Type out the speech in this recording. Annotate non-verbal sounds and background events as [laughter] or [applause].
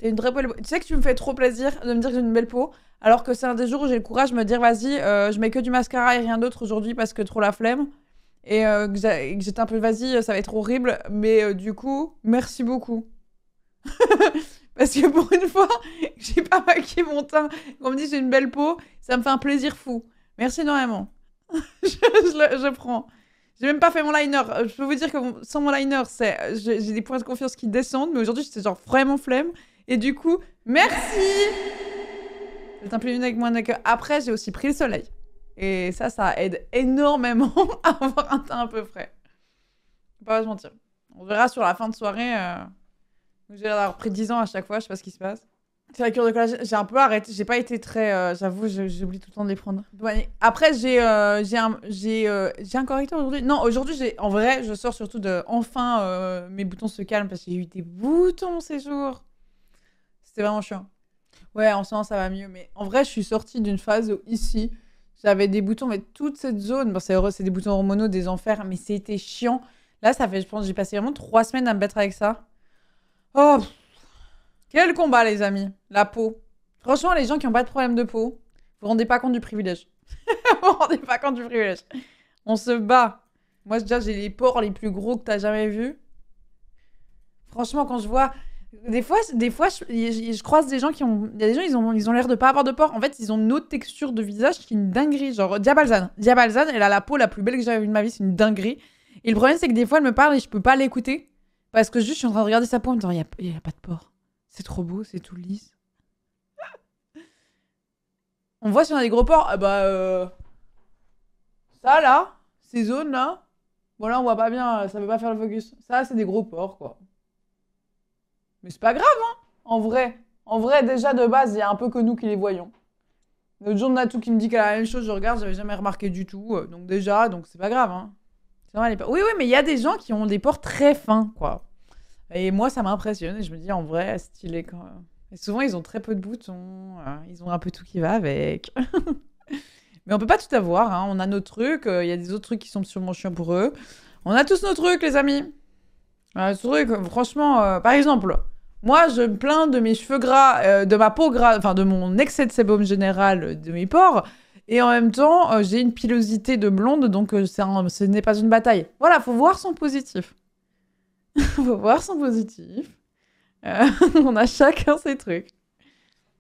une belle Tu sais que tu me fais trop plaisir de me dire que j'ai une belle peau, alors que c'est un des jours où j'ai le courage de me dire vas-y, euh, je mets que du mascara et rien d'autre aujourd'hui parce que trop la flemme. Et euh, que j'étais un peu vas-y, ça va être horrible. Mais euh, du coup, merci beaucoup. [laughs] parce que pour une fois, [laughs] j'ai pas maquillé mon teint. Quand on me dit j'ai une belle peau, ça me fait un plaisir fou. Merci énormément. [laughs] je, prends. J'ai même pas fait mon liner. Je peux vous dire que sans mon liner, j'ai des points de confiance qui descendent. Mais aujourd'hui, j'étais genre vraiment flemme. Et du coup, merci C'est un peu avec moins que Après, j'ai aussi pris le soleil. Et ça, ça aide énormément [laughs] à avoir un teint un peu frais. Pas se mentir. On verra sur la fin de soirée. J'ai l'air d'avoir pris 10 ans à chaque fois, je sais pas ce qui se passe. C'est la cure de collage, j'ai un peu arrêté, j'ai pas été très. Euh, j'avoue, j'oublie tout le temps de les prendre. Après, j'ai euh, euh, j'ai un, correcteur aujourd'hui. Non, aujourd'hui, j'ai en vrai, je sors surtout de. Enfin, mes boutons se calment parce que j'ai eu des boutons ces jours. C'est vraiment chiant. Ouais, en ce moment, ça va mieux. Mais en vrai, je suis sortie d'une phase où ici, j'avais des boutons, mais toute cette zone, bon, c'est heureux, c'est des boutons hormonaux, des enfers, mais c'était chiant. Là, ça fait, je pense, j'ai passé vraiment trois semaines à me battre avec ça. Oh, quel combat, les amis. La peau. Franchement, les gens qui n'ont pas de problème de peau, vous vous rendez pas compte du privilège. [laughs] vous vous rendez pas compte du privilège. On se bat. Moi, déjà, j'ai les pores les plus gros que tu as jamais vus. Franchement, quand je vois des fois, des fois je, croise des gens qui ont. Il y a des gens, ils ont l'air ils ont de pas avoir de porc. En fait, ils ont une autre texture de visage qui est une dinguerie. Genre, Diabalzane. Diabalzane, elle a la peau la plus belle que j'avais vue de ma vie, c'est une dinguerie. Et le problème, c'est que des fois, elle me parle et je peux pas l'écouter. Parce que juste, je suis en train de regarder sa peau en me disant, il n'y a, pas de porc. C'est trop beau, c'est tout lisse. [laughs] On voit si on a des gros porcs. Ah bah. Euh, ça là, ces zones là. Voilà, bon, on voit pas bien, ça veut pas faire le focus. Ça, c'est des gros porcs, quoi. Mais c'est pas grave, hein, en vrai. En vrai, déjà, de base, il y a un peu que nous qui les voyons. L'autre jour, tout qui me dit qu'elle a la même chose, je regarde, j'avais jamais remarqué du tout. Euh, donc déjà, donc c'est pas grave, hein. pas... Oui, oui, mais il y a des gens qui ont des ports très fins, quoi. Et moi, ça m'impressionne et je me dis, en vrai, stylé quand même. Et souvent, ils ont très peu de boutons, euh, ils ont un peu tout qui va avec. [laughs] mais on peut pas tout avoir, hein. on a nos trucs, euh, il y a des autres trucs qui sont sûrement chiants pour eux. On a tous nos trucs, les amis. Un truc, franchement, par exemple, moi, je me plains de mes cheveux gras, euh, de ma peau grasse, enfin de mon excès de sébum général, euh, de mes pores. Et en même temps, euh, j'ai une pilosité de blonde, donc ce n'est pas une bataille. Voilà, faut voir son positif. [laughs] faut voir son positif. [laughs] on a chacun ses trucs.